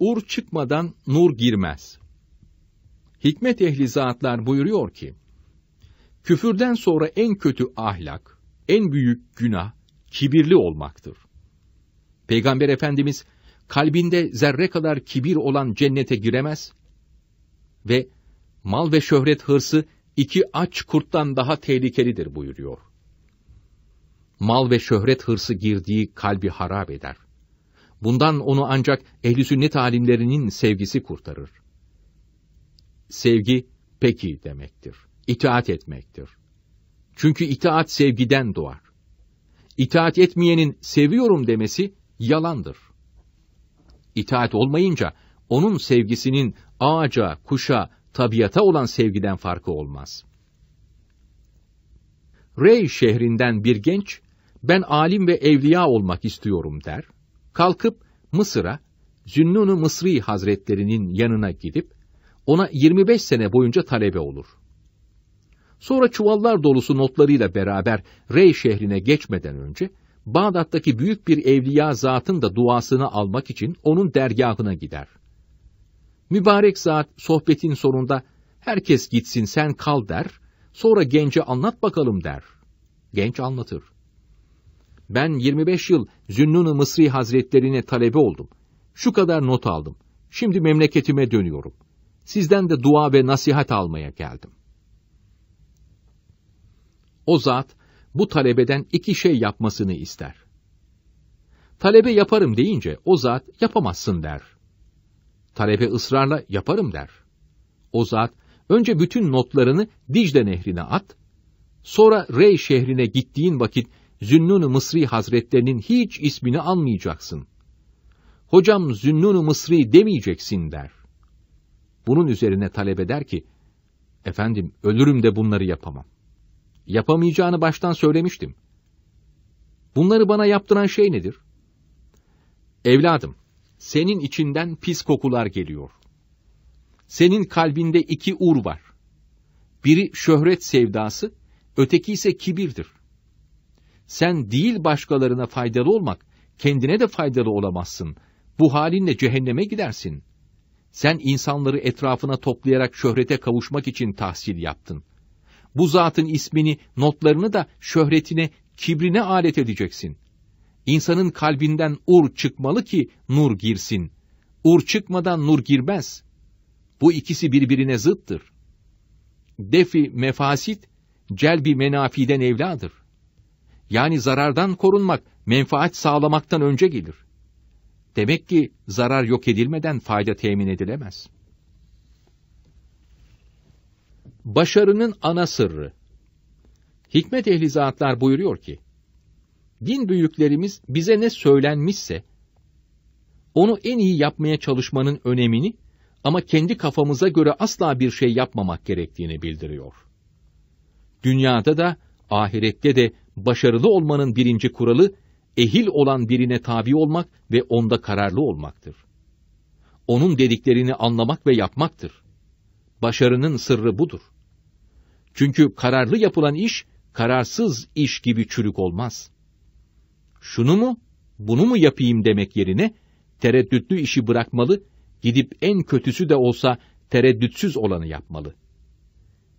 ur çıkmadan nur girmez. Hikmet ehli zatlar buyuruyor ki, küfürden sonra en kötü ahlak, en büyük günah, kibirli olmaktır. Peygamber Efendimiz, kalbinde zerre kadar kibir olan cennete giremez ve mal ve şöhret hırsı iki aç kurttan daha tehlikelidir buyuruyor. Mal ve şöhret hırsı girdiği kalbi harap eder. Bundan onu ancak ehli sünnet alimlerinin sevgisi kurtarır. Sevgi peki demektir. İtaat etmektir. Çünkü itaat sevgiden doğar. İtaat etmeyenin seviyorum demesi yalandır. İtaat olmayınca onun sevgisinin ağaca, kuşa, tabiata olan sevgiden farkı olmaz. Rey şehrinden bir genç, ben alim ve evliya olmak istiyorum der Kalkıp Mısır'a Zünnun-u Mısri Hazretlerinin yanına gidip ona 25 sene boyunca talebe olur. Sonra çuvallar dolusu notlarıyla beraber Rey şehrine geçmeden önce Bağdat'taki büyük bir evliya zatın da duasını almak için onun dergahına gider. Mübarek zat sohbetin sonunda herkes gitsin sen kal der, sonra gence anlat bakalım der. Genç anlatır. Ben 25 yıl Zünnun-ı Mısri Hazretlerine talebe oldum. Şu kadar not aldım. Şimdi memleketime dönüyorum. Sizden de dua ve nasihat almaya geldim. O zat bu talebeden iki şey yapmasını ister. Talebe yaparım deyince o zat yapamazsın der. Talebe ısrarla yaparım der. O zat önce bütün notlarını Dicle nehrine at, sonra Rey şehrine gittiğin vakit Zünnun-u Mısri Hazretlerinin hiç ismini almayacaksın. Hocam Zünnun-u Mısri demeyeceksin der. Bunun üzerine talebe der ki, efendim ölürüm de bunları yapamam. Yapamayacağını baştan söylemiştim. Bunları bana yaptıran şey nedir? Evladım, senin içinden pis kokular geliyor. Senin kalbinde iki ur var. Biri şöhret sevdası, öteki ise kibirdir. Sen değil başkalarına faydalı olmak, kendine de faydalı olamazsın. Bu halinle cehenneme gidersin. Sen insanları etrafına toplayarak şöhrete kavuşmak için tahsil yaptın. Bu zatın ismini, notlarını da şöhretine, kibrine alet edeceksin. İnsanın kalbinden ur çıkmalı ki nur girsin. Ur çıkmadan nur girmez. Bu ikisi birbirine zıttır. Defi mefasit, celbi menafiden evladır yani zarardan korunmak, menfaat sağlamaktan önce gelir. Demek ki zarar yok edilmeden fayda temin edilemez. Başarının ana sırrı. Hikmet ehli zatlar buyuruyor ki, din büyüklerimiz bize ne söylenmişse, onu en iyi yapmaya çalışmanın önemini ama kendi kafamıza göre asla bir şey yapmamak gerektiğini bildiriyor. Dünyada da, ahirette de başarılı olmanın birinci kuralı ehil olan birine tabi olmak ve onda kararlı olmaktır. Onun dediklerini anlamak ve yapmaktır. Başarının sırrı budur. Çünkü kararlı yapılan iş kararsız iş gibi çürük olmaz. Şunu mu, bunu mu yapayım demek yerine tereddütlü işi bırakmalı, gidip en kötüsü de olsa tereddütsüz olanı yapmalı.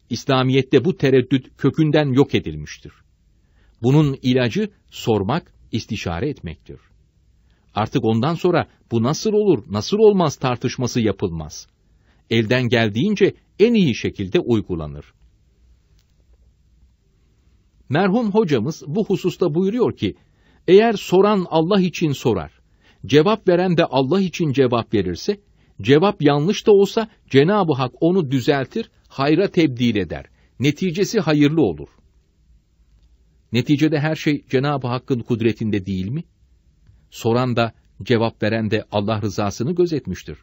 İslamiyet'te bu tereddüt kökünden yok edilmiştir. Bunun ilacı sormak, istişare etmektir. Artık ondan sonra bu nasıl olur, nasıl olmaz tartışması yapılmaz. Elden geldiğince en iyi şekilde uygulanır. Merhum hocamız bu hususta buyuruyor ki, eğer soran Allah için sorar, cevap veren de Allah için cevap verirse, cevap yanlış da olsa Cenab-ı Hak onu düzeltir, hayra tebdil eder. Neticesi hayırlı olur.'' Neticede her şey Cenab-ı Hakk'ın kudretinde değil mi? Soran da, cevap veren de Allah rızasını gözetmiştir.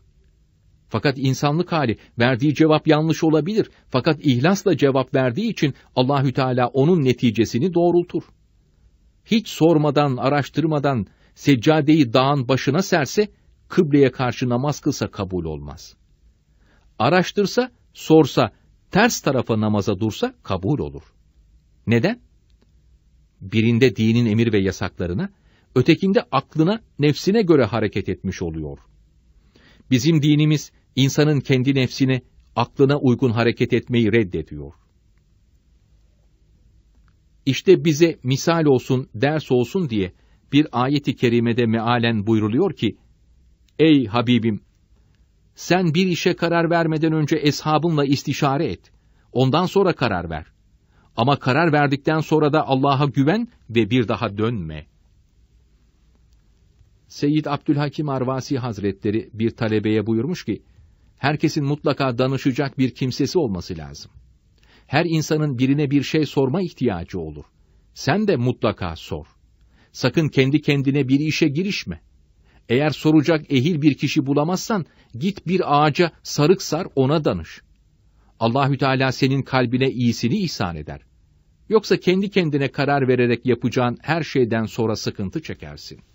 Fakat insanlık hali verdiği cevap yanlış olabilir. Fakat ihlasla cevap verdiği için Allahü Teala onun neticesini doğrultur. Hiç sormadan, araştırmadan seccadeyi dağın başına serse, kıbleye karşı namaz kılsa kabul olmaz. Araştırsa, sorsa, ters tarafa namaza dursa kabul olur. Neden? birinde dinin emir ve yasaklarına, ötekinde aklına, nefsine göre hareket etmiş oluyor. Bizim dinimiz insanın kendi nefsine, aklına uygun hareket etmeyi reddediyor. İşte bize misal olsun, ders olsun diye bir ayeti kerimede mealen buyruluyor ki, Ey Habibim! Sen bir işe karar vermeden önce eshabınla istişare et. Ondan sonra karar ver. Ama karar verdikten sonra da Allah'a güven ve bir daha dönme. Seyyid Abdülhakim Arvasi Hazretleri bir talebeye buyurmuş ki, herkesin mutlaka danışacak bir kimsesi olması lazım. Her insanın birine bir şey sorma ihtiyacı olur. Sen de mutlaka sor. Sakın kendi kendine bir işe girişme. Eğer soracak ehil bir kişi bulamazsan, git bir ağaca sarık sar ona danış. Allahü Teala senin kalbine iyisini ihsan eder. Yoksa kendi kendine karar vererek yapacağın her şeyden sonra sıkıntı çekersin.